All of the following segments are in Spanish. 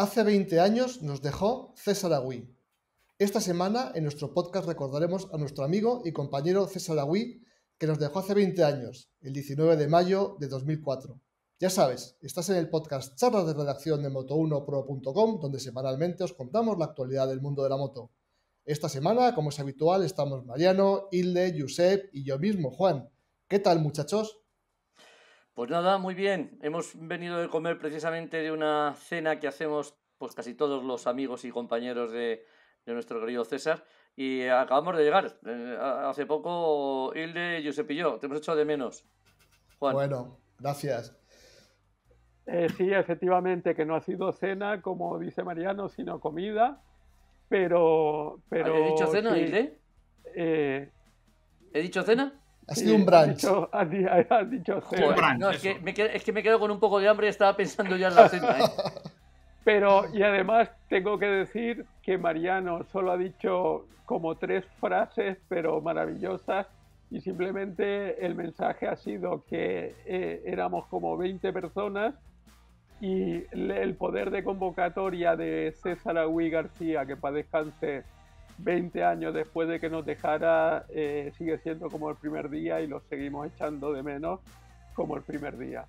Hace 20 años nos dejó César Agüí. Esta semana en nuestro podcast recordaremos a nuestro amigo y compañero César Agüí, que nos dejó hace 20 años, el 19 de mayo de 2004. Ya sabes, estás en el podcast Charlas de Redacción de Moto1Pro.com, donde semanalmente os contamos la actualidad del mundo de la moto. Esta semana, como es habitual, estamos Mariano, Hilde, Josep y yo mismo, Juan. ¿Qué tal, muchachos? Pues nada, muy bien. Hemos venido de comer precisamente de una cena que hacemos pues casi todos los amigos y compañeros de, nuestro querido César. Y acabamos de llegar. Eh, hace poco Hilde, Josep y yo. Te hemos hecho de menos. Bueno, gracias. Eh, sí, efectivamente, que no ha sido cena, como dice Mariano, sino comida. Pero. pero ¿He dicho cena, Hilde? Eh... ¿He dicho cena? Ha sido un brunch. Has dicho, no, es, que me quedo, con un poco de hambre y estaba pensando ya en la cena. ¿eh? Pero, y además tengo que decir que Mariano solo ha dicho como tres frases, pero maravillosas, y simplemente el mensaje ha sido que eh, éramos como 20 personas y el poder de convocatoria de César Agüí García, que para descansar, 20 años después de que nos dejara, eh, sigue siendo como el primer día y lo seguimos echando de menos como el primer día.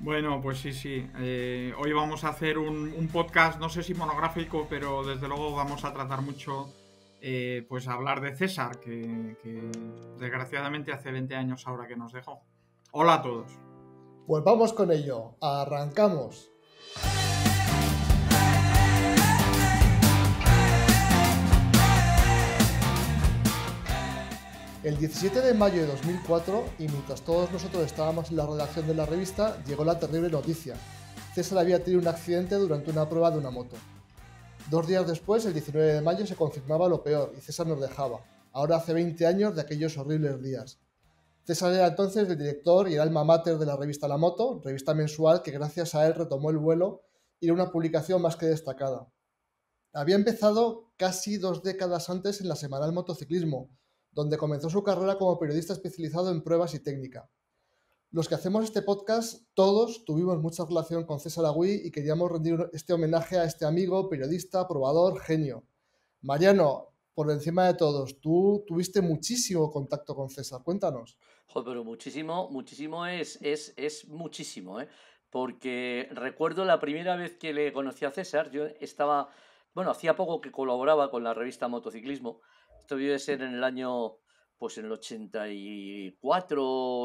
Bueno, pues sí, sí. Eh, hoy vamos a hacer un, podcast, no sé si monográfico, pero desde luego vamos a tratar mucho, eh, pues hablar de César, que, que desgraciadamente hace 20 años ahora que nos dejó. Hola a todos. Pues vamos con ello, arrancamos. El 17 de mayo de 2004, y mientras todos nosotros estábamos en la redacción de la revista, llegó la terrible noticia. César había tenido un accidente durante una prueba de una moto. Dos días después, el 19 de mayo, se confirmaba lo peor y César nos dejaba, ahora hace 20 años de aquellos horribles días. César era entonces el director y el alma mater de la revista La Moto, revista mensual que gracias a él retomó el vuelo y era una publicación más que destacada. Había empezado casi dos décadas antes en la Semanal Motociclismo, donde comenzó su carrera como periodista especializado en pruebas y técnica. Los que hacemos este podcast, todos tuvimos mucha relación con César Agüí y queríamos rendir este homenaje a este amigo, periodista, probador, genio. Mariano, por encima de todos, tú tuviste muchísimo contacto con César, cuéntanos. Joder, pero muchísimo, muchísimo es, es, es muchísimo, ¿eh? porque recuerdo la primera vez que le conocí a César, yo estaba, bueno, hacía poco que colaboraba con la revista Motociclismo esto ser en el año, pues en el 84,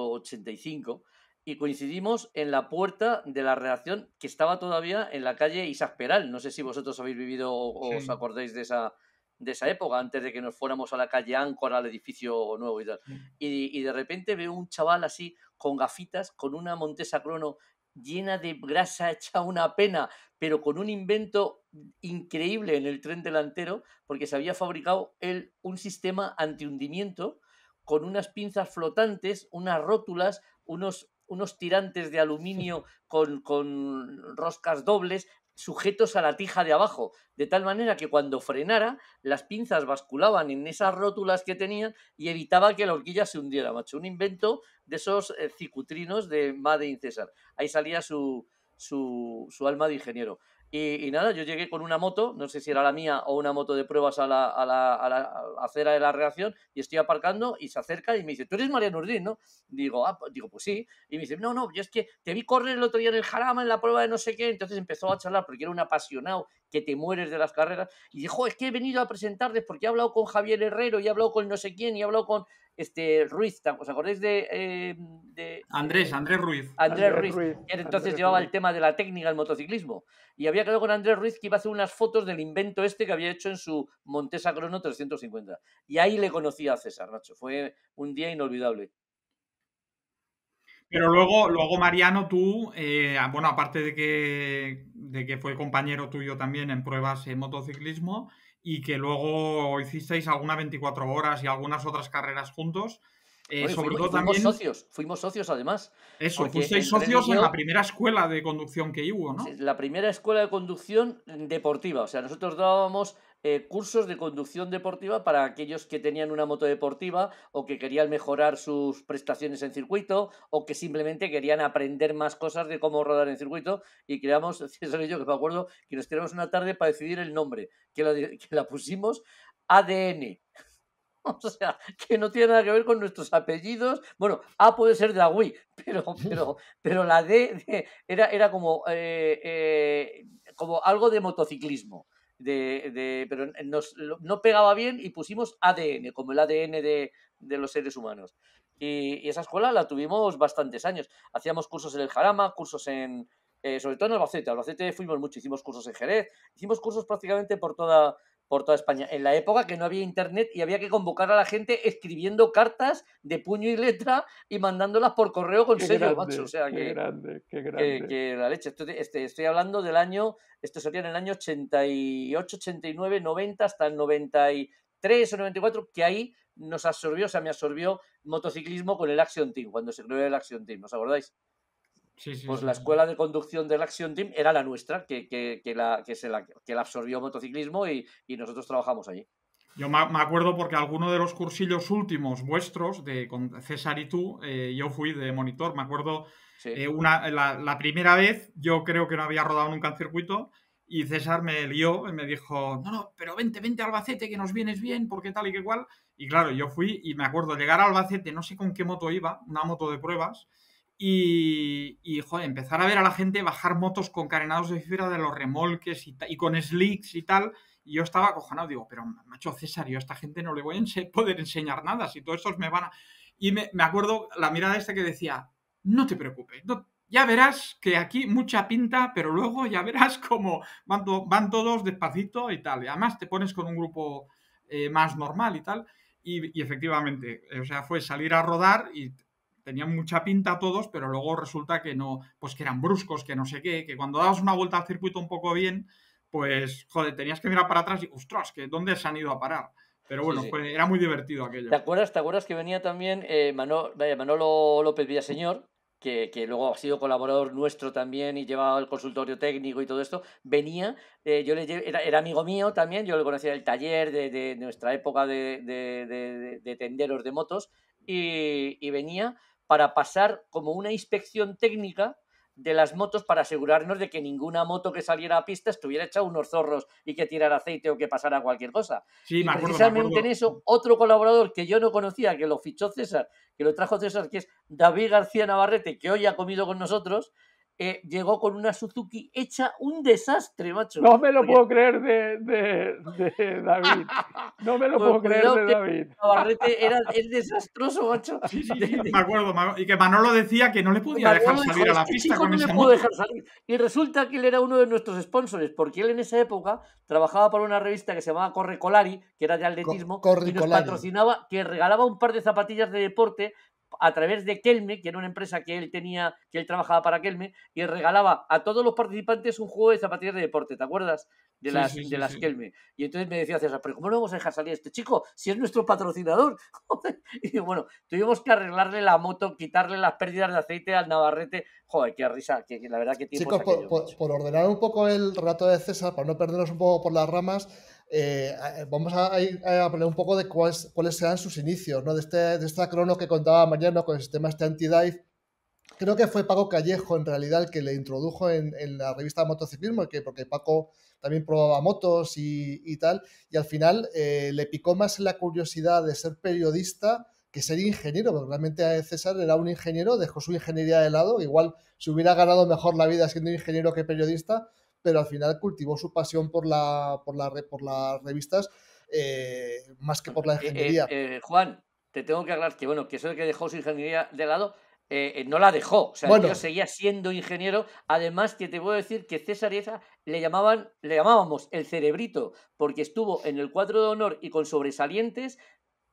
85, y coincidimos en la puerta de la redacción que estaba todavía en la calle Isaac Peral. No sé si vosotros habéis vivido o os acordáis de esa, de esa época, antes de que nos fuéramos a la calle Áncora, al edificio nuevo y tal. Y, y, de repente veo un chaval así, con gafitas, con una Montesa Crono llena de grasa hecha una pena, pero con un invento increíble en el tren delantero, porque se había fabricado él un sistema antihundimiento con unas pinzas flotantes, unas rótulas, unos, unos tirantes de aluminio con, con, roscas dobles, sujetos a la tija de abajo, de tal manera que cuando frenara, las pinzas basculaban en esas rótulas que tenían y evitaba que la horquilla se hundiera, macho. Un invento de esos eh, cicutrinos de Made in César. Ahí salía su, su, su alma de ingeniero. Y, nada, yo llegué con una moto, no sé si era la mía o una moto de pruebas a la, a la, a la acera de la reacción, y estoy aparcando y se acerca y me dice, tú eres Mariano Urdín, ¿no? Digo, ah, pues", digo, pues sí. Y me dice, no, no, yo es que te vi correr el otro día en el Jarama, en la prueba de no sé qué. Entonces empezó a charlar porque era un apasionado que te mueres de las carreras. Y dijo, es que he venido a presentarles porque he hablado con Javier Herrero y he hablado con no sé quién y he hablado con este, Ruiz, ¿os acordáis de, eh, eh, Andrés, Andrés Ruiz? Andrés, Ruiz, que entonces llevaba el tema de la técnica del motociclismo. Y había quedado con Andrés Ruiz que iba a hacer unas fotos del invento este que había hecho en su Montesa Crono 350. Y ahí le conocí a César, Nacho. Fue un día inolvidable. Pero luego, luego Mariano, tú, eh, ah, bueno, aparte de que, de que fue compañero tuyo también en pruebas de motociclismo y que luego hicisteis algunas 24 horas y algunas otras carreras juntos. Eh, sobre todo también... fuimos socios, fuimos socios además. Eso, fuisteis socios en la primera escuela de conducción que hubo, ¿no? La primera escuela de conducción deportiva. O sea, nosotros dábamos eh, cursos de conducción deportiva para aquellos que tenían una moto deportiva o que querían mejorar sus prestaciones en circuito o que simplemente querían aprender más cosas de cómo rodar en circuito y creamos, yo que me acuerdo, que nos creamos una tarde para decidir el nombre, que la, pusimos ADN. O sea, que no tiene nada que ver con nuestros apellidos. Bueno, A puede ser de la Wii, pero, pero, pero la D, era, era como, eh, eh, como algo de motociclismo de, de pero nos, no pegaba bien y pusimos ADN, como el ADN de, los seres humanos. Y, esa escuela la tuvimos bastantes años. Hacíamos cursos en el Jarama, cursos en, eh, sobre todo en Albacete. Albacete fuimos mucho, hicimos cursos en Jerez, hicimos cursos prácticamente por toda, por toda España, en la época que no había internet y había que convocar a la gente escribiendo cartas de puño y letra y mandándolas por correo con qué sello, qué grande, qué grande. la leche. Este, estoy, hablando del año, esto sería en el año 88, 89, 90, hasta el 93 o 94, que ahí nos absorbió, o sea, me absorbió motociclismo con el Action Team, cuando se creó el Action Team, ¿os acordáis? pues la escuela de conducción del Action Team era la nuestra, que, que, que la, que, se la, que la absorbió motociclismo y, y nosotros trabajamos allí. Yo me acuerdo porque alguno de los cursillos últimos vuestros, de, con César y tú, eh, yo fui de monitor. Me acuerdo eh, una, la, la, primera vez, yo creo que no había rodado nunca en circuito, y César me lió y me dijo, no, no, pero vente, vente a Albacete, que nos vienes bien, porque tal y que cual. Y claro, yo fui y me acuerdo llegar a Albacete, no sé con qué moto iba, una moto de pruebas, y, empezar a ver a la gente bajar motos con carenados de fibra de los remolques y, con slicks y tal. Y yo estaba acojonado, digo, pero macho César, yo a esta gente no le voy a poder enseñar nada, si todos estos me van a... Y me, acuerdo la mirada esta que decía, no te preocupes, ya verás que aquí mucha pinta, pero luego ya verás cómo van, van todos despacito y tal. Y además te pones con un grupo eh, más normal y tal. Y, y efectivamente, o sea, fue salir a rodar y tenían mucha pinta todos, pero luego resulta que no, pues que eran bruscos, que no sé qué, que cuando dabas una vuelta al circuito un poco bien, pues, joder, tenías que mirar para atrás y, ostras, que ¿dónde se han ido a parar? Pero bueno, era muy divertido aquello. ¿Te acuerdas, te acuerdas que venía también eh, Manolo, López Villaseñor? Que, luego ha sido colaborador nuestro también y llevaba el consultorio técnico y todo esto, venía, eh, yo le era, amigo mío también, yo le conocía del taller de, nuestra época de, tenderos de motos y venía para pasar como una inspección técnica de las motos para asegurarnos de que ninguna moto que saliera a pista estuviera hecha unos zorros y que tirara aceite o que pasara cualquier cosa. precisamente en eso, otro colaborador que yo no conocía, que lo fichó César, que lo trajo César, que es David García Navarrete, que hoy ha comido con nosotros, eh, llegó con una Suzuki hecha un desastre, macho. No me lo puedo creer de, David. No me lo puedo creer de David. El era, desastroso, macho. Sí, sí, sí, me acuerdo. Y que Manolo decía que no le podía dejar salir a la fiesta. pista este no le puedo dejar salir. Y resulta que él era uno de nuestros sponsors, porque él en esa época trabajaba para una revista que se llamaba Corre Colari, que era de atletismo, y nos patrocinaba, que regalaba un par de zapatillas de deporte a través de Kelme, que era una empresa que él tenía, que él trabajaba para Kelme, y regalaba a todos los participantes un juego de zapatillas de deporte, ¿te acuerdas? De las, de las Kelme. Y entonces me decía César, pero ¿cómo no vamos a dejar salir este chico si es nuestro patrocinador? y bueno, tuvimos que arreglarle la moto, quitarle las pérdidas de aceite al Navarrete. Joder, qué risa, que, la verdad que tiene Chicos, por, por, ordenar un poco el rato de César, para no perdernos un poco por las ramas, eh, eh, vamos a, a hablar un poco de cuáles, cuáles serán sus inicios, ¿no? de, este, de esta crono que contaba Mariano con el sistema este anti-dive. Creo que fue Paco Callejo en realidad el que le introdujo en, en la revista motociclismo, porque, porque Paco también probaba motos y, y tal, y al final eh, le picó más la curiosidad de ser periodista que ser ingeniero, porque realmente César era un ingeniero, dejó su ingeniería de lado, igual se hubiera ganado mejor la vida siendo ingeniero que periodista, pero al final cultivó su pasión por, la, por, la, por las revistas eh, más que por la eh, eh, ingeniería. Juan, te tengo que hablar que, bueno, que eso de que dejó su ingeniería de lado, no la dejó. O sea, seguía siendo ingeniero. Además, que te puedo decir que César esa le llamaban, le llamábamos el cerebrito, porque estuvo en el cuadro de honor y con sobresalientes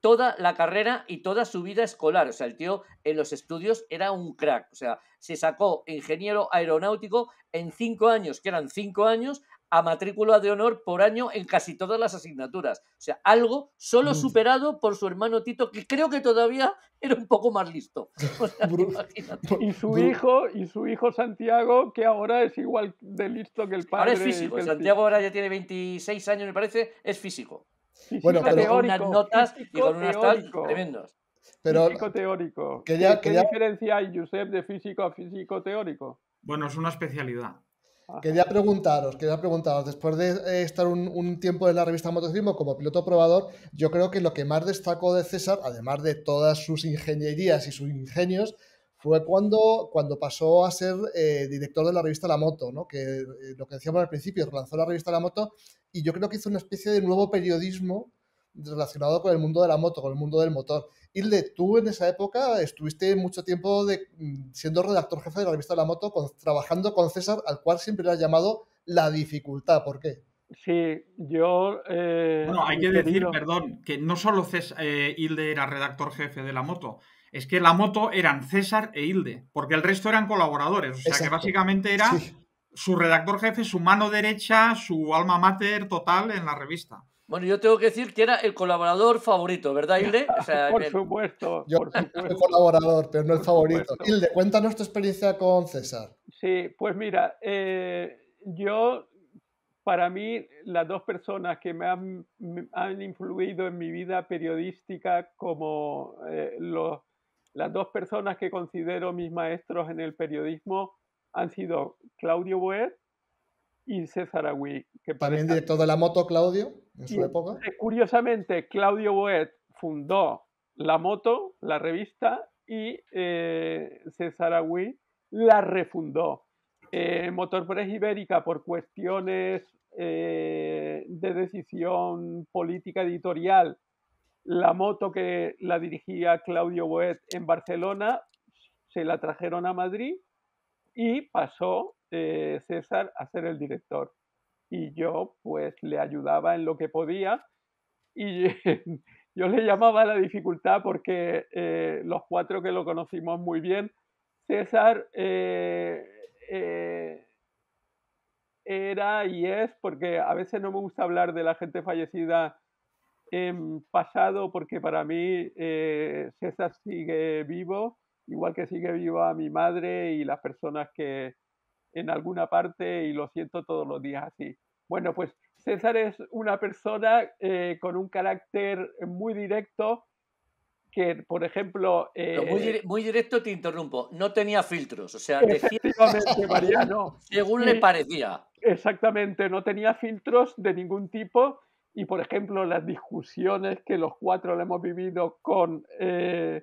toda la carrera y toda su vida escolar. O sea, el tío en los estudios era un crack. O sea, se sacó ingeniero aeronáutico en cinco años, que eran cinco años, a matrícula de honor por año en casi todas las asignaturas. O sea, algo solo mm. superado por su hermano Tito, que creo que todavía era un poco más listo. y su hijo, y su hijo Santiago, que ahora es igual de listo que el padre. Ahora es físico. Santiago ahora ya tiene 26 años, me parece, es físico. Bueno, pero, teórico, teórico, tremendos. físico teórico. ¿Qué diferencia hay, Josep, de físico a físico teórico? Bueno, es una especialidad. Quería preguntaros, quería preguntaros, después de eh, estar un, tiempo en la revista Motociclismo como piloto probador, yo creo que lo que más destacó de César, además de todas sus ingenierías y sus ingenios, fue cuando, cuando pasó a ser eh, director de la revista La Moto, ¿no? que eh, lo que decíamos al principio, lanzó la revista La Moto y yo creo que hizo una especie de nuevo periodismo relacionado con el mundo de la moto, con el mundo del motor. Hilde, tú en esa época estuviste mucho tiempo de, mm, siendo redactor jefe de la revista La Moto, trabajando con César, al cual siempre le has llamado la dificultad. ¿Por qué? Sí, yo. Eh, bueno, hay que decir, perdón, que no solo César, Hilde era redactor jefe de la moto, es que la moto eran César e Hilde, porque el resto eran colaboradores. O sea que básicamente era su redactor jefe, su mano derecha, su alma mater total en la revista. Bueno, yo tengo que decir que era el colaborador favorito, ¿verdad, Hilde? por, supuesto, yo por supuesto. el colaborador, pero no el favorito. Hilde, cuéntanos tu experiencia con César. Sí, pues mira, eh, yo, para mí, las dos personas que me han, influido en mi vida periodística como eh, los las dos personas que considero mis maestros en el periodismo han sido Claudio Boet y César Agüí. Que También de la moto, Claudio, en su eh, Curiosamente, Claudio Boet fundó La Moto, la revista, y eh, César Agui la refundó. Eh, Motor Press Ibérica, por cuestiones de decisión política editorial, la moto que la dirigía Claudio Boet en Barcelona se la trajeron a Madrid y pasó eh, César a ser el director. Y yo pues le ayudaba en lo que podía y yo le llamaba la dificultad porque eh, los cuatro que lo conocimos muy bien, César eh, era y es, porque a veces no me gusta hablar de la gente fallecida Em, pasado porque para mí eh, César sigue vivo, igual que sigue vivo a mi madre y las personas que en alguna parte y lo siento todos los días así. Bueno, pues César es una persona eh, con un carácter muy directo que, por ejemplo... Eh, muy, directo te interrumpo, no tenía filtros, o sea, efectivamente, Mariano, según le parecía. Exactamente, no tenía filtros de ningún tipo y por ejemplo las discusiones que los cuatro le hemos vivido con, eh,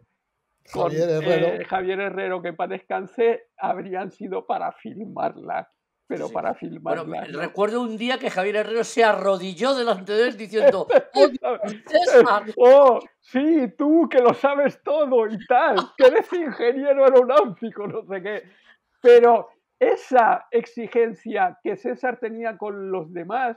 eh, Javier, Herrero. que para descanse, habrían sido para filmarla. Pero para filmarla. Bueno, Recuerdo un día que Javier Herrero se arrodilló delante de él diciendo: ¡Oh, sí, tú que lo sabes todo y tal! ¡Que eres ingeniero aeronáutico! No sé qué. Pero esa exigencia que César tenía con los demás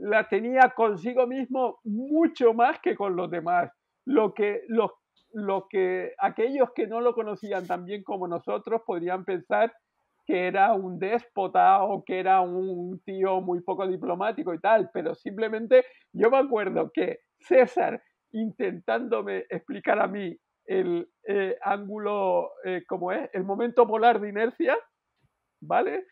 la tenía consigo mismo mucho más que con los demás. Lo que, lo que aquellos que no lo conocían tan bien como nosotros podrían pensar que era un déspota o que era un tío muy poco diplomático y tal, pero simplemente yo me acuerdo que César intentándome explicar a mí el eh, ángulo, eh, como es, el momento polar de inercia, ¿vale?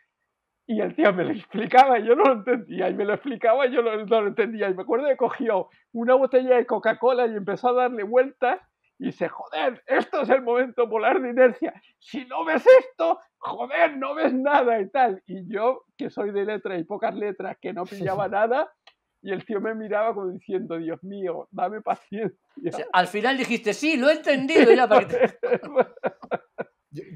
Y el tío me lo explicaba y yo no lo entendía, y me lo explicaba y yo no, lo entendía. Y me acuerdo que cogió una botella de Coca-Cola y empezó a darle vueltas y dice, joder, esto es el momento polar de inercia. Si no ves esto, joder, no ves nada y tal. Y yo, que soy de letras y pocas letras, que no pillaba nada, y el tío me miraba como diciendo, Dios mío, dame paciencia. al final dijiste, sí, lo he entendido. Ya para que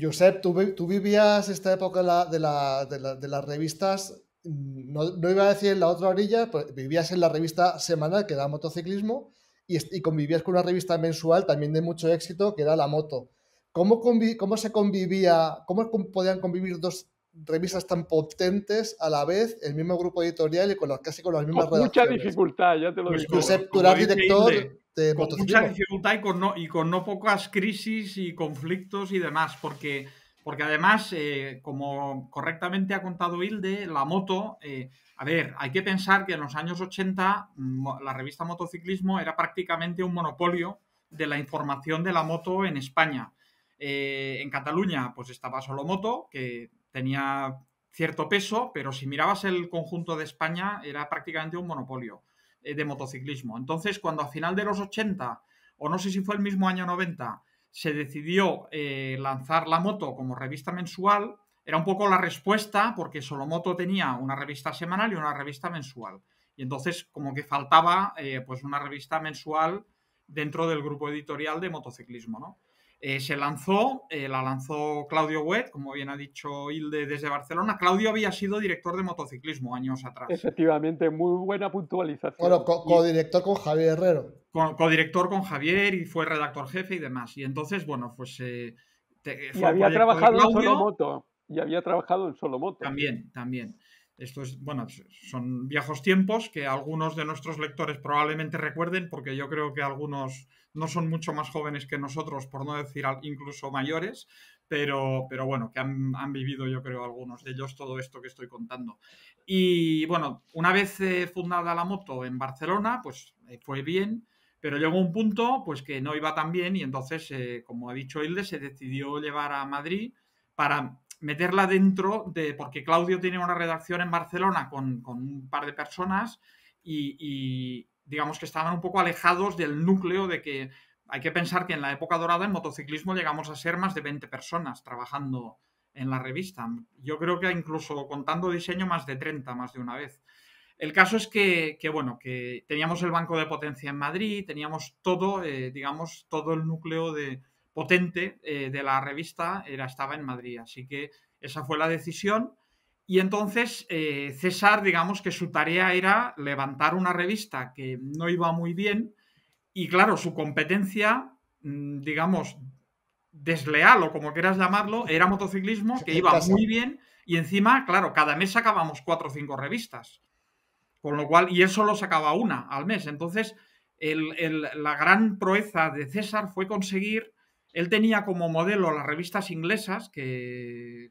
Josep, tú, vivías esta época de, las revistas, mm, no, iba a decir en la otra orilla, pues vivías en la revista semanal que era motociclismo y, convivías con una revista mensual también de mucho éxito que era La Moto. ¿Cómo, se convivía, cómo podían convivir dos revistas tan potentes a la vez, el mismo grupo editorial y con casi con las mismas con Mucha dificultad, ya te lo pues digo. Josep, tú eras director... Este, mucha dificultad y con, no, y con no pocas crisis y conflictos y demás, porque, porque además, eh, como correctamente ha contado Hilde, la moto, eh, a ver, hay que pensar que en los años 80 mm, la revista Motociclismo era prácticamente un monopolio de la información de la moto en España. Eh, en Cataluña, pues estaba solo moto, que tenía cierto peso, pero si mirabas el conjunto de España, era prácticamente un monopolio. Eh, de motociclismo. Entonces, cuando a final de los 80, o no sé si fue el mismo año 90, se decidió eh, lanzar la moto como revista mensual, era un poco la respuesta porque Solomoto tenía una revista semanal y una revista mensual. Y entonces como que faltaba eh, pues una revista mensual dentro del grupo editorial de motociclismo, ¿no? Eh, se lanzó, eh, la lanzó Claudio Huet, como bien ha dicho Hilde desde Barcelona. Claudio había sido director de motociclismo años atrás. Efectivamente, muy buena puntualización. Bueno, codirector con Javier Herrero. Codirector director con Javier y fue redactor jefe y demás. Y entonces, bueno, pues. Eh, y había trabajado en solo moto. Y había trabajado en solo moto. También, también. Esto es, bueno, son viejos tiempos que algunos de nuestros lectores probablemente recuerden, porque yo creo que algunos no son mucho más jóvenes que nosotros, por no decir incluso mayores, pero, pero bueno, que han, vivido yo creo algunos de ellos todo esto que estoy contando. Y bueno, una vez eh, fundada la moto en Barcelona, pues eh, fue bien, pero llegó un punto pues que no iba tan bien y entonces, eh, como ha dicho Hilde, se decidió llevar a Madrid para meterla dentro de, porque Claudio tiene una redacción en Barcelona con, un par de personas y, digamos que estaban un poco alejados del núcleo de que hay que pensar que en la época dorada en motociclismo llegamos a ser más de 20 personas trabajando en la revista. Yo creo que incluso contando diseño más de 30 más de una vez. El caso es que, bueno, que teníamos el banco de potencia en Madrid, teníamos todo, eh, digamos, todo el núcleo de, potente eh, de la revista era, estaba en Madrid. Así que esa fue la decisión y entonces eh, César, digamos que su tarea era levantar una revista que no iba muy bien y claro, su competencia, mm, digamos, desleal o como quieras llamarlo, era motociclismo que iba muy bien y encima, claro, cada mes sacábamos cuatro o cinco revistas. Con lo cual, y él solo sacaba una al mes. Entonces, la gran proeza de César fue conseguir, él tenía como modelo las revistas inglesas que,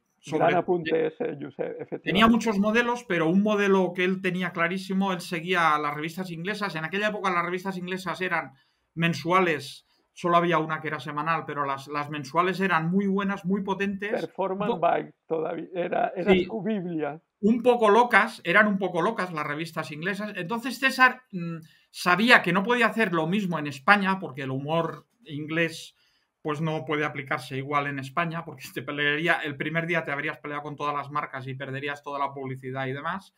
Tenía muchos modelos, pero un modelo que él tenía clarísimo, él seguía las revistas inglesas. En aquella época las revistas inglesas eran mensuales, solo había una que era semanal, pero las, las mensuales eran muy buenas, muy potentes. Performance by, todavía, era, era biblia. Un poco locas, eran un poco locas las revistas inglesas. Entonces César mm, sabía que no podía hacer lo mismo en España, porque el humor inglés pues no puede aplicarse igual en España, porque te pelearía, el primer día te habrías peleado con todas las marcas y perderías toda la publicidad y demás.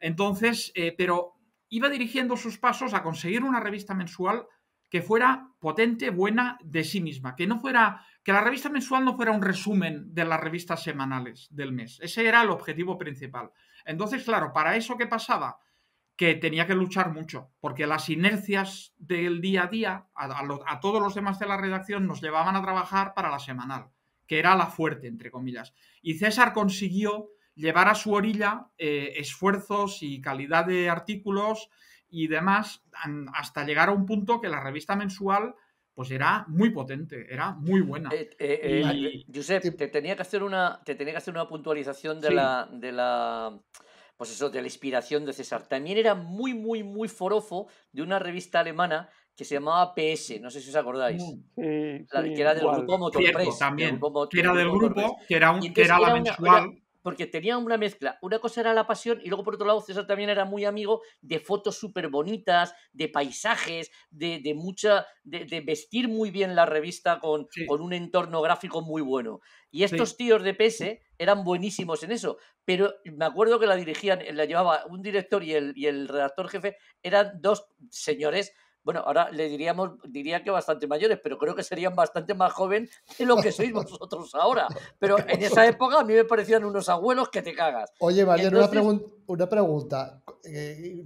Entonces, eh, pero iba dirigiendo sus pasos a conseguir una revista mensual que fuera potente, buena de sí misma, que no fuera que la revista mensual no fuera un resumen de las revistas semanales del mes. Ese era el objetivo principal. Entonces, claro, para eso qué pasaba? que tenía que luchar mucho, porque las inercias del día a día a, todos los demás de la redacción nos llevaban a trabajar para la semanal, que era la fuerte, entre comillas. Y César consiguió llevar a su orilla eh, esfuerzos y calidad de artículos y demás hasta llegar a un punto que la revista mensual pues era muy potente, era muy buena. Eh, eh, te tenía que hacer una, tenía que hacer una puntualización de la... De la pues eso, de la inspiración de César. También era muy, muy, muy forofo de una revista alemana que se llamaba PS, no sé si os acordáis. Mm, que era del grupo Motor Press, También. que era del grupo, que era, un, era, la mensual porque tenía una mezcla. Una cosa era la pasión y luego por otro lado César también era muy amigo de fotos súper bonitas, de paisajes, de, mucha, de, vestir muy bien la revista con, con un entorno gráfico muy bueno. Y estos tíos de PS eran buenísimos en eso, pero me acuerdo que la dirigían, la llevaba un director y el, y el redactor jefe, eran dos señores bueno, ahora le diríamos, diría que bastante mayores, pero creo que serían bastante más jóvenes de lo que sois vosotros ahora. Pero en esa época a mí me parecían unos abuelos que te cagas. Oye, Valeria, una, pregunta. Eh,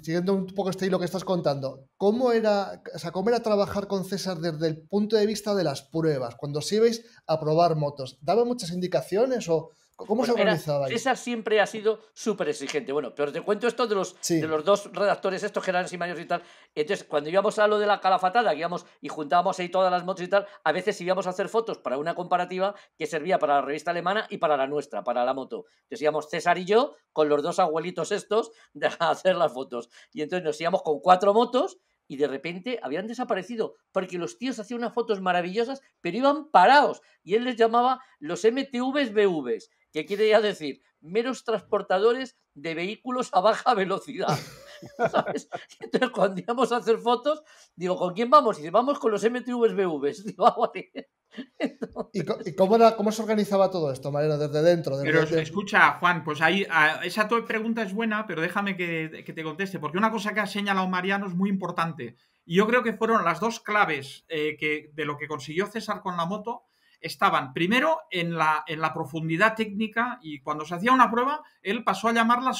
siguiendo un poco este hilo que estás contando, ¿cómo era, o sea, ¿cómo trabajar con César desde el punto de vista de las pruebas? Cuando os ibais a probar motos, ¿daba muchas indicaciones o.? ¿Cómo César siempre ha sido súper exigente. Bueno, pero te cuento esto de los, dos redactores, estos que eran Simaños y tal. Entonces, cuando íbamos a lo de la calafatada, y juntábamos ahí todas las motos y tal, a veces íbamos a hacer fotos para una comparativa que servía para la revista alemana y para la nuestra, para la moto. Entonces íbamos César y yo con los dos abuelitos estos de hacer las fotos. Y entonces nos íbamos con cuatro motos y de repente habían desaparecido porque los tíos hacían unas fotos maravillosas, pero iban parados y él les llamaba los MTVs BVs que quiere decir meros transportadores de vehículos a baja velocidad. ¿Sabes? Entonces, cuando íbamos a hacer fotos, digo, ¿con quién vamos? Y dice, vamos con los MTVs BVs. Ah, ¿Y, cómo, era, cómo se organizaba todo esto, Mariano, desde dentro? pero escucha, Juan, pues ahí esa pregunta es buena, pero déjame que, te conteste, porque una cosa que ha señalado Mariano es muy importante. Y yo creo que fueron las dos claves eh, que, de lo que consiguió César con la moto estaban primero en la, profundidad técnica y cuando se hacía una prueba, él pasó a llamarla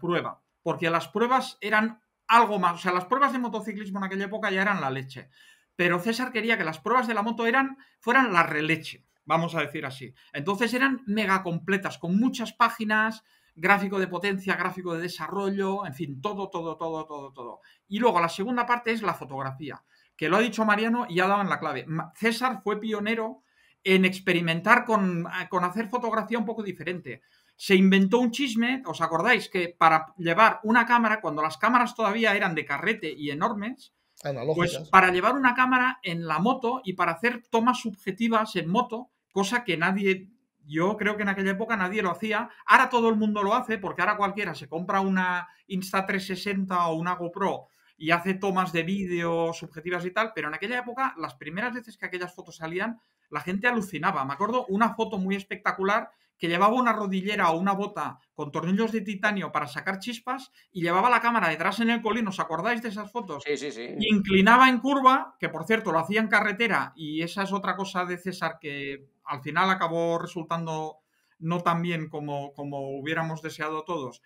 prueba, porque las pruebas eran algo más, o sea, las pruebas de motociclismo en aquella época ya eran la leche, pero César quería que las pruebas de la moto eran, fueran la releche, vamos a decir así. Entonces eran mega completas, con muchas páginas, gráfico de potencia, gráfico de desarrollo, en fin, todo, todo, todo, todo, todo. Y luego la segunda parte es la fotografía, que lo ha dicho Mariano y ya daban la clave. César fue pionero en experimentar con, hacer fotografía un poco diferente. Se inventó un chisme, ¿os acordáis? Que para llevar una cámara, cuando las cámaras todavía eran de carrete y enormes, Pues para llevar una cámara en la moto y para hacer tomas subjetivas en moto, cosa que nadie, yo creo que en aquella época nadie lo hacía. Ahora todo el mundo lo hace porque ahora cualquiera se compra una Insta360 o una GoPro y hace tomas de vídeo subjetivas y tal, pero en aquella época las primeras veces que aquellas fotos salían la gente alucinaba. Me acuerdo una foto muy espectacular que llevaba una rodillera o una bota con tornillos de titanio para sacar chispas y llevaba la cámara detrás en el colino. ¿Os acordáis de esas fotos? Sí, sí, sí. inclinaba en curva, que por cierto lo hacía en carretera y esa es otra cosa de César que al final acabó resultando no tan bien como, como hubiéramos deseado todos.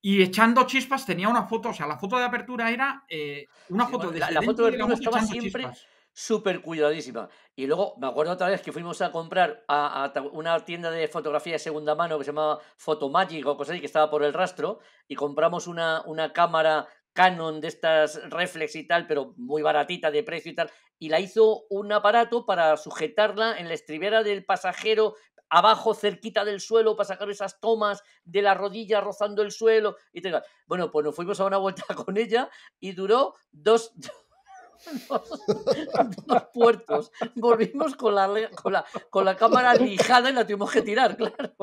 Y echando chispas tenía una foto, o sea, la foto de apertura era eh, una foto de... La, foto de estaba siempre... Chispas súper cuidadísima. Y luego me acuerdo otra vez que fuimos a comprar a, una tienda de fotografía de segunda mano que se llamaba Photomagic o cosas así, que estaba por el rastro, y compramos una, una cámara Canon de estas reflex y tal, pero muy baratita de precio y tal, y la hizo un aparato para sujetarla en la estribera del pasajero abajo, cerquita del suelo, para sacar esas tomas de la rodilla rozando el suelo y tal. Bueno, pues nos fuimos a una vuelta con ella y duró dos, los, puertos. Volvimos con la, con la, cámara lijada y la tuvimos que tirar, claro.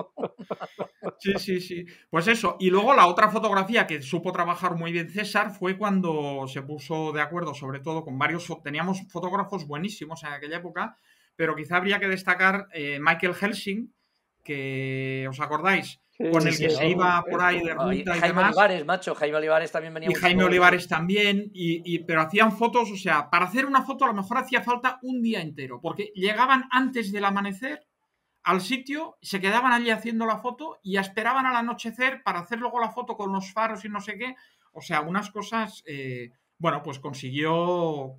Sí, sí, sí. Pues eso. Y luego la otra fotografía que supo trabajar muy bien César fue cuando se puso de acuerdo, sobre todo con varios. Teníamos fotógrafos buenísimos en aquella época, pero quizá habría que destacar eh, Michael Helsing, que os acordáis con el que se iba por ahí de ruta y, Jaime Olivares, macho, Jaime Olivares también venía. Y Jaime Olivares también, pero hacían fotos, o sea, para hacer una foto a lo mejor hacía falta un día entero, porque llegaban antes del amanecer al sitio, se quedaban allí haciendo la foto y esperaban al anochecer para hacer luego la foto con los faros y no sé qué. O sea, unas cosas, eh, bueno, pues consiguió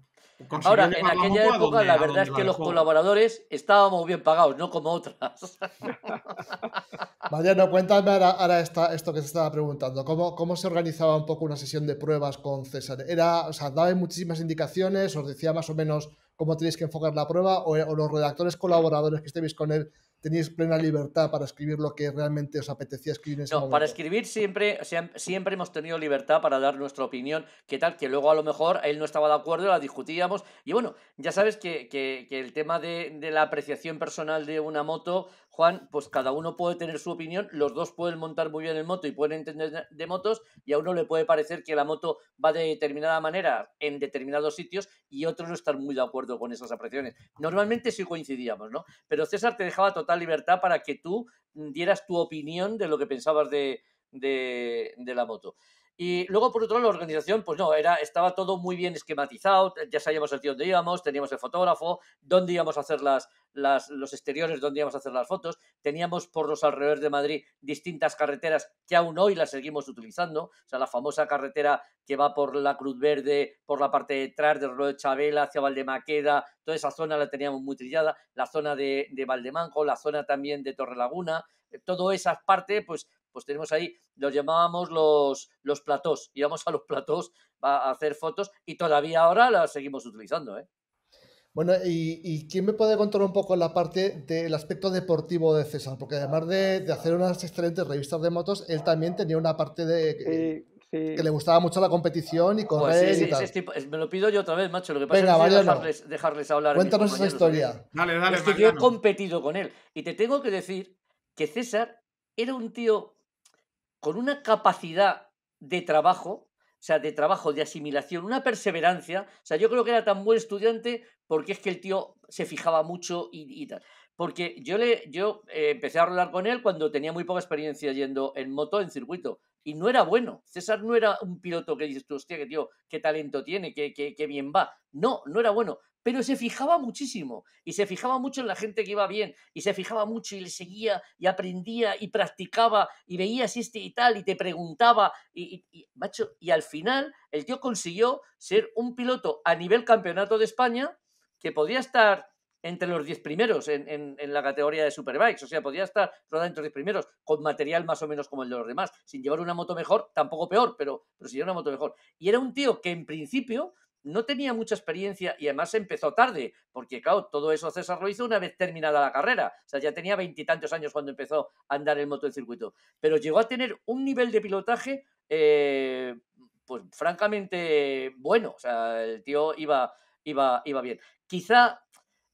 Ahora, en aquella época, la verdad es que los colaboradores estábamos bien pagados, no como otras. Mariano, cuéntame ahora, ahora esto que se estaba preguntando. ¿Cómo, ¿Cómo se organizaba un poco una sesión de pruebas con César? Era, o sea, ¿Daba muchísimas indicaciones? ¿Os decía más o menos cómo tenéis que enfocar la prueba? o los redactores colaboradores que estéis con él teníais plena libertad para escribir lo que realmente os apetecía escribir en ese No, para escribir siempre, siempre hemos tenido libertad para dar nuestra opinión, qué tal, que luego a lo mejor él no estaba de acuerdo, la discutíamos. Y bueno, ya sabes que, que, el tema de, de, la apreciación personal de una moto, Juan, pues cada uno puede tener su opinión, los dos pueden montar muy bien el moto y pueden entender de motos, y a uno le puede parecer que la moto va de determinada manera en determinados sitios y otros no están muy de acuerdo con esas apreciaciones. Normalmente sí coincidíamos, ¿no? Pero César te dejaba total libertad para que tú mm, dieras tu opinión de lo que pensabas de, de, de la moto. Y luego, por otro lado, la organización, pues no, era, estaba todo muy bien esquematizado, ya sabíamos el tío dónde íbamos, teníamos el fotógrafo, dónde íbamos a hacer las, las, los exteriores, dónde íbamos a hacer las fotos, teníamos por los alrededores de Madrid distintas carreteras que aún hoy las seguimos utilizando, o sea, la famosa carretera que va por la Cruz Verde, por la parte de atrás del de Chabela, hacia Valdemaqueda, toda esa zona la teníamos muy trillada, la zona de, de la zona también de Torrelaguna, eh, toda esa parte, pues pues tenemos ahí, los llamábamos los, los platós, íbamos a los platós a hacer fotos y todavía ahora las seguimos utilizando. ¿eh? Bueno, y, quién me puede contar un poco la parte del aspecto deportivo de César? Porque además de, hacer unas excelentes revistas de motos, él también tenía una parte de... Que le gustaba mucho la competición y pues correr me lo pido yo otra vez, macho. Lo que pasa es que dejarles, dejarles, hablar. Cuéntanos esa historia. Dale, yo he competido con él. Y te tengo que decir que César era un tío con una capacidad de trabajo, o sea, de trabajo, de asimilación, una perseverancia. O sea, yo creo que era tan buen estudiante porque es que el tío se fijaba mucho y, tal. Porque yo, le, yo eh, empecé a hablar con él cuando tenía muy poca experiencia yendo en moto en circuito y no era bueno. César no era un piloto que dices tú, hostia, que tío, qué talento tiene, qué, bien va. No, no era bueno, pero se fijaba muchísimo y se fijaba mucho en la gente que iba bien y se fijaba mucho y le seguía y aprendía y practicaba y veía veías este y tal y te preguntaba y, y, macho, y al final el tío consiguió ser un piloto a nivel campeonato de España que podía estar entre los 10 primeros en, la categoría de Superbikes. O sea, podía estar rodando entre los 10 primeros, con material más o menos como el de los demás, sin llevar una moto mejor, tampoco peor, pero, pero sin llevar una moto mejor. Y era un tío que en principio no tenía mucha experiencia y además empezó tarde, porque claro, todo eso César lo hizo una vez terminada la carrera. O sea, ya tenía veintitantos años cuando empezó a andar en moto del circuito. Pero llegó a tener un nivel de pilotaje, eh, pues francamente bueno. O sea, el tío iba, iba, iba bien. Quizá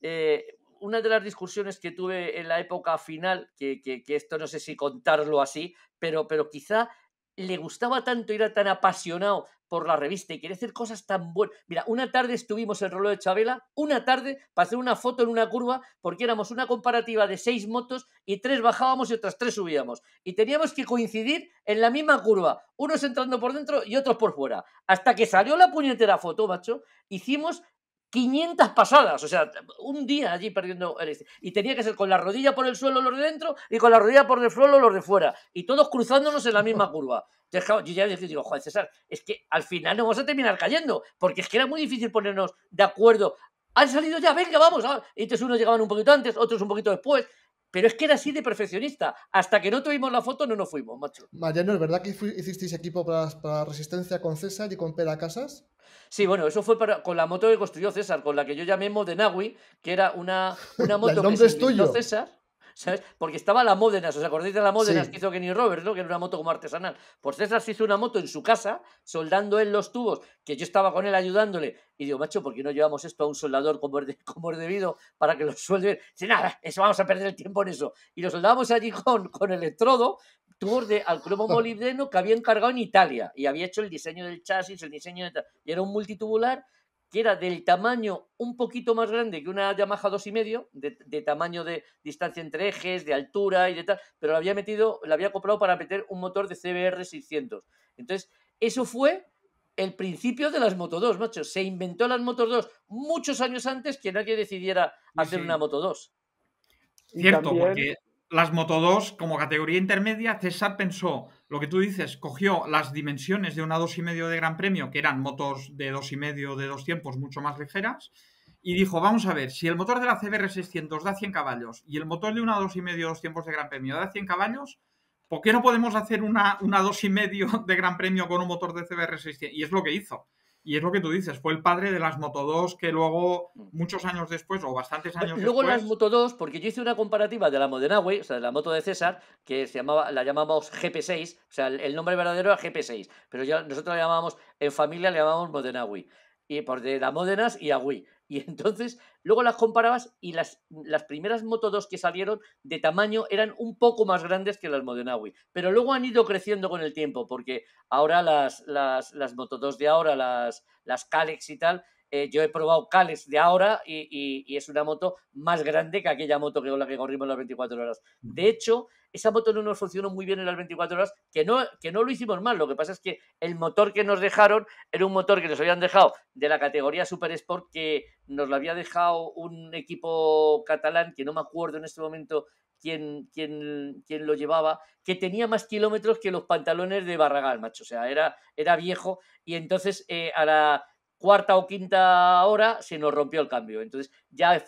eh, una de las discusiones que tuve en la época final, que, esto no sé si contarlo así, pero, pero quizá le gustaba tanto y era tan apasionado por la revista y quería hacer cosas tan buenas. Mira, una tarde estuvimos en el rollo de Chabela, una tarde para hacer una foto en una curva, porque éramos una comparativa de seis motos y tres bajábamos y otras tres subíamos. Y teníamos que coincidir en la misma curva, unos entrando por dentro y otros por fuera. Hasta que salió la puñetera foto, macho, hicimos 500 pasadas, o sea, un día allí perdiendo Y tenía que ser con la rodilla por el suelo los de dentro y con la rodilla por el suelo los de fuera. Y todos cruzándonos en la misma curva. Entonces, yo ya dije, digo, Juan César, es que al final nos vamos a terminar cayendo, porque es que era muy difícil ponernos de acuerdo. Han salido ya, venga, vamos. y ah". Entonces unos llegaban un poquito antes, otros un poquito después pero es que era así de perfeccionista. Hasta que no tuvimos la foto no nos fuimos, macho. Mariano, ¿es verdad que hicisteis equipo para, para Resistencia con César y con Pela Casas? Sí, bueno, eso fue para, con la moto que construyó César, con la que yo llamé Modenawi, que era una, una moto que construyó César. Porque estaba la Módenas, ¿os acordáis de la Módenas que hizo Kenny Roberts, ¿no? Que era una moto como artesanal. Pues César se hizo una moto en su casa, soldando él los tubos, que yo estaba con él ayudándole. Y digo, macho, ¿por qué no llevamos esto a un soldador como es, como debido para que lo suelde? Dice, nada, eso vamos a perder el tiempo en eso. Y lo soldábamos allí con, con electrodo, tubos de al cromo molibdeno que había encargado en Italia. Y había hecho el diseño del chasis, el diseño de... Y era un multitubular que era del tamaño un poquito más grande que una Yamaha 2,5, de, de tamaño de distancia entre ejes, de altura y de tal, pero la había metido, la había comprado para meter un motor de CBR 600. Entonces, eso fue el principio de las Moto 2, macho. Se inventó las Moto 2 muchos años antes que nadie decidiera hacer una Moto 2. Cierto, porque las Moto 2, como categoría intermedia, César pensó, lo que tú dices, cogió las dimensiones de una 2,5 de Gran Premio, que eran motos de 2,5 de dos tiempos mucho más ligeras, y dijo, vamos a ver, si el motor de la CBR 600 da 100 caballos y el motor de una 2,5 de dos tiempos de Gran Premio da 100 caballos, ¿por qué no podemos hacer una, una 2,5 de Gran Premio con un motor de CBR 600? Y es lo que hizo. Y es lo que tú dices, fue el padre de las Moto 2 que luego, mm. muchos años después, o bastantes años después. Luego las Moto 2, porque yo hice una comparativa de la Modenaway, o sea, de la moto de César, que se llamaba, la llamamos GP6, o sea, el nombre verdadero era GP6, pero ya nosotros la llamábamos, en familia la llamábamos Modenaway, y por de la Modenas y Agui. Y entonces luego las comparabas y las, las primeras Moto 2 que salieron de tamaño eran un poco más grandes que las Modenawi. Pero luego han ido creciendo con el tiempo porque ahora las, las, las Moto 2 de ahora, las, las Calex y tal, eh, yo he probado Cales de ahora y, es una moto más grande que aquella moto que con la que corrimos las 24 horas. De hecho, esa moto no nos funcionó muy bien en las 24 horas, que no, que no lo hicimos mal. Lo que pasa es que el motor que nos dejaron era un motor que nos habían dejado de la categoría Super Sport, que nos lo había dejado un equipo catalán, que no me acuerdo en este momento quién lo llevaba, que tenía más kilómetros que los pantalones de Barragán, macho. O sea, era, era viejo. Y entonces, eh, a la, cuarta o quinta hora se nos rompió el cambio. Entonces ya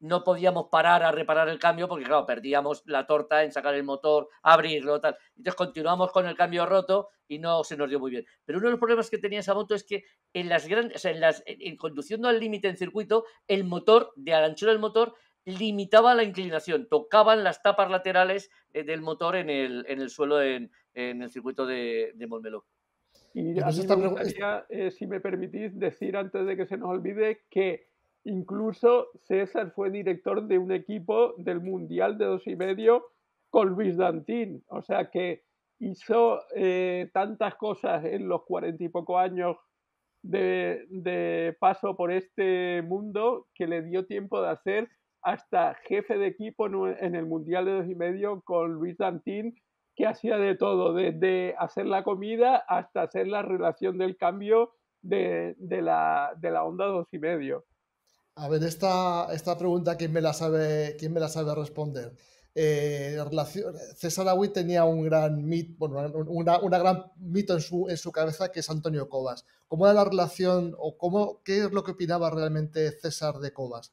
no podíamos parar a reparar el cambio porque, claro, perdíamos la torta en sacar el motor, abrirlo, tal. Entonces continuamos con el cambio roto y no se nos dio muy bien. Pero uno de los problemas que tenía esa moto es que en las grandes, en las, conduciendo al límite en circuito, el motor, de la anchura del motor, limitaba la inclinación, tocaban las tapas laterales eh, del motor en el, en el suelo en, el circuito de, de Montmeló. Y eh, si me permitís, decir antes de que se nos olvide que incluso César fue director de un equipo del Mundial de dos y medio con Luis Dantín. O sea que hizo eh, tantas cosas en los cuarenta y poco años de, paso por este mundo que le dio tiempo de hacer hasta jefe de equipo en, en el Mundial de dos y medio con Luis Dantín que hacía de todo, desde hacer la comida hasta hacer la relación del cambio de, la, de la, onda dos y medio. A ver, esta, esta pregunta, ¿quién me la sabe, quién me la sabe responder? Eh, César Agüí tenía un gran mito, una, gran mito en su, en su cabeza que es Antonio Cobas. ¿Cómo era la relación o cómo, qué es lo que opinaba realmente César de Cobas?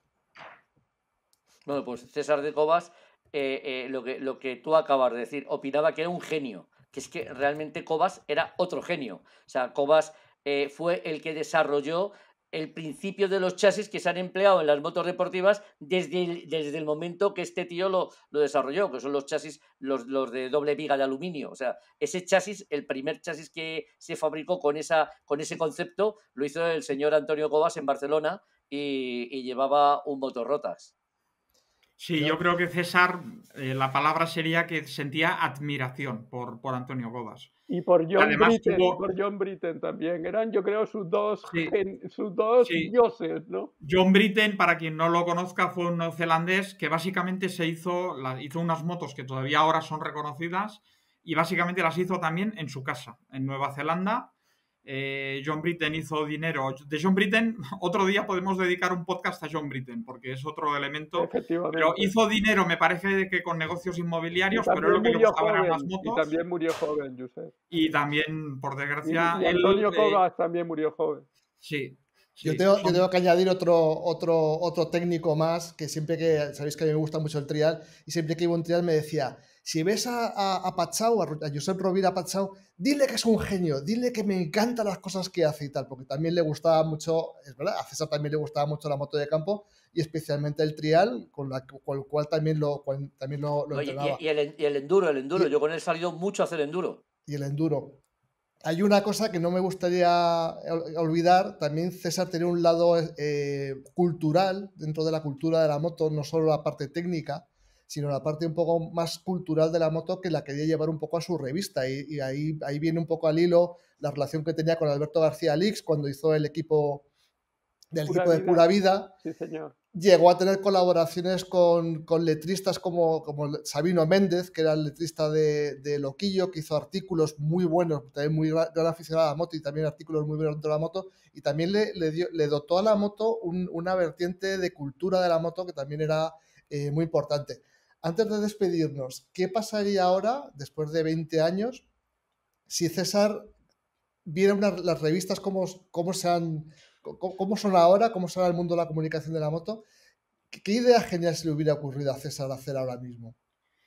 Bueno, pues César de Cobas eh, eh, lo, que, lo que tú acabas de decir, opinaba que era un genio, que es que realmente Cobas era otro genio. O sea, Cobas eh, fue el que desarrolló el principio de los chasis que se han empleado en las motos deportivas desde el, desde el momento que este tío lo, desarrolló, que son los chasis, los, de doble viga de aluminio. O sea, ese chasis, el primer chasis que se fabricó con, esa, con ese concepto, lo hizo el señor Antonio Cobas en Barcelona y, llevaba un motor Rotas Sí, yo creo que César, eh, la palabra sería que sentía admiración por, por Antonio Godas. Y por John, Además, Britten, también. Eran, yo creo, sus dos, sus ¿no? John Britten, para quien no lo conozca, fue un neozelandés que básicamente se hizo, hizo unas motos que todavía ahora son reconocidas y básicamente las hizo también en su casa, en Nueva Zelanda, eh, John Britten hizo dinero. De John Britten, otro día podemos dedicar un podcast a John Britten, porque es otro elemento. Pero hizo dinero, me parece que con negocios inmobiliarios, pero lo que le motos. Y también murió joven, Josep. Y también, por desgracia. Eh, también murió joven. Sí. yo, tengo, que añadir otro, otro, otro técnico más, que siempre que, sabéis que a mí me gusta mucho el trial, y siempre que iba un trial me decía, si ves a, a, a Pachau, a, a, Josep Rovira dile que es un genio, dile que me encantan las cosas que hace y tal, porque también le gustaba mucho, es verdad, a César también le gustaba mucho la moto de campo y especialmente el trial, con, la, el cual también lo, también lo, Y, el, enduro, el enduro, yo con él he mucho a hacer enduro. Y el enduro. Hay una cosa que no me gustaría olvidar, también César tenía un lado eh, cultural dentro de la cultura de la moto, no solo la parte técnica, sino la parte un poco más cultural de la moto que la quería llevar un poco a su revista. Y, ahí, ahí viene un poco al hilo la relación que tenía con Alberto García Lix cuando hizo el equipo del equipo de Pura Vida. Sí, señor. Llegó a tener colaboraciones con, letristas como, como, Sabino Méndez, que era el letrista de, Loquillo, que hizo artículos muy buenos, también muy gran aficionado a la moto y también artículos muy buenos de la moto. Y también le, dotó a la moto una vertiente de cultura de la moto que también era eh, muy importante. Antes de despedirnos, ¿qué pasaría ahora, después de 20 años, si César viera las revistas como son ahora, cómo será el mundo de la comunicación de la moto? ¿Qué idea genial se le hubiera ocurrido a César hacer ahora mismo?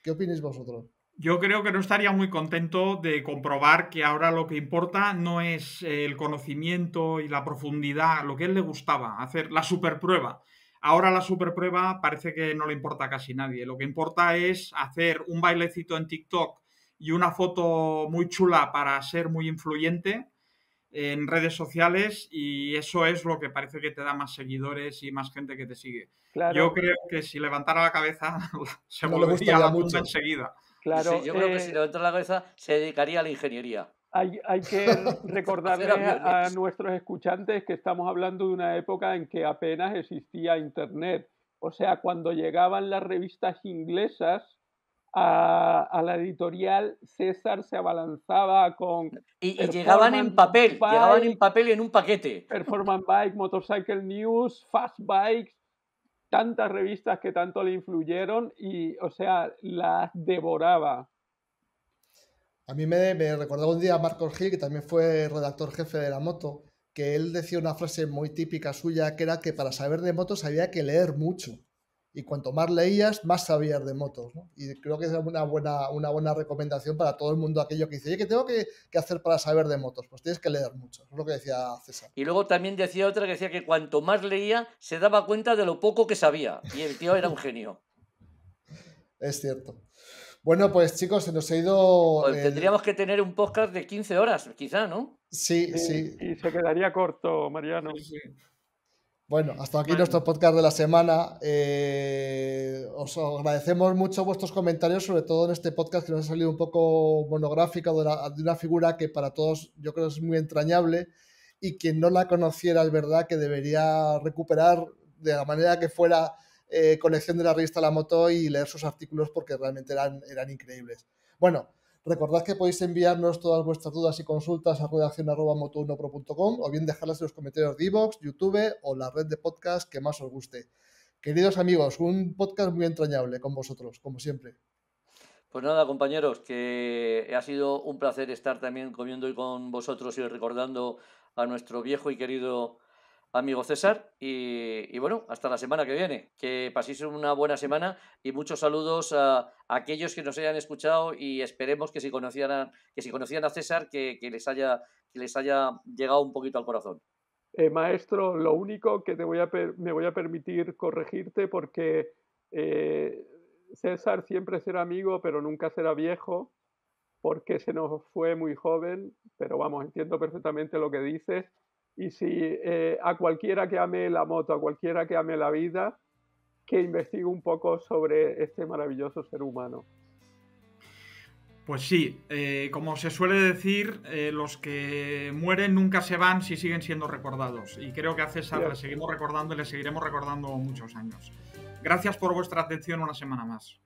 ¿Qué opináis vosotros? Yo creo que no estaría muy contento de comprobar que ahora lo que importa no es el conocimiento y la profundidad, lo que a él le gustaba, hacer la superprueba, Ahora la superprueba parece que no le importa a casi nadie. Lo que importa es hacer un bailecito en TikTok y una foto muy chula para ser muy influyente en redes sociales y eso es lo que parece que te da más seguidores y más gente que te sigue. Yo creo que si levantara la cabeza se volvería a la enseguida. Claro, yo creo que eh, si levantara la cabeza se dedicaría a la ingeniería. Hay, que recordarle a, nuestros escuchantes que estamos hablando de una época en que apenas existía Internet. O sea, cuando llegaban las revistas inglesas, a, la editorial, César se abalanzaba con... Y, llegaban en papel, llegaban en papel y en un paquete. Performance Bike, Motorcycle News, Fast Bikes, tantas revistas que tanto le influyeron y, o sea, las devoraba. A mí me, recordaba un día a Marcos Gil, que también fue redactor jefe de la moto, que él decía una frase muy típica suya, que era que para saber de motos había que leer mucho. Y cuanto más leías, más sabías de motos. Y creo que es una buena, una buena recomendación para todo el mundo aquello que dice, oye, ¿qué tengo que, hacer para saber de motos? Pues tienes que leer mucho. es lo que decía César. Y luego también decía otra que decía que cuanto más leía, se daba cuenta de lo poco que sabía. Y el tío era un genio. es cierto. Bueno, pues chicos, se nos ha ido. Pues, eh, tendríamos que tener un podcast de 15 horas, quizá, ¿no? Sí, sí. Y se quedaría corto, Mariano. Bueno, hasta aquí nuestro podcast de la semana. Eh, os agradecemos mucho vuestros comentarios, sobre todo en este podcast que nos ha salido un poco monográfico de, una figura que para todos yo creo es muy entrañable y quien no la conociera es verdad que debería recuperar de la manera que fuera eh, colección de la revista La Moto y leer sus artículos porque realmente eran, eran increíbles. Bueno, recordad que podéis enviarnos todas vuestras dudas y consultas a redacción.moto1pro.com o bien dejarlas en los comentarios de iVoox, YouTube o la red de podcast que más os guste. Queridos amigos, un podcast muy entrañable con vosotros, como siempre. Pues nada, compañeros, que ha sido un placer estar también comiendo hoy con vosotros y recordando a nuestro viejo y querido amigo César. Y, bueno, hasta la semana que viene. Que paséis una buena semana y muchos saludos a, aquellos que nos hayan escuchado y esperemos que si conocían a, que si conocían a César, que, les haya, les haya llegado un poquito al corazón. Eh, maestro, lo único que te voy a me voy a permitir corregirte porque eh, César siempre será amigo, pero nunca será viejo, porque se nos fue muy joven, pero vamos, entiendo perfectamente lo que dices y si eh, a cualquiera que ame la moto, a cualquiera que ame la vida, que investigue un poco sobre este maravilloso ser humano. Pues sí, eh, como se suele decir, eh, los que mueren nunca se van si siguen siendo recordados. Y creo que a César le seguimos recordando y le seguiremos recordando muchos años. Gracias por vuestra atención una semana más.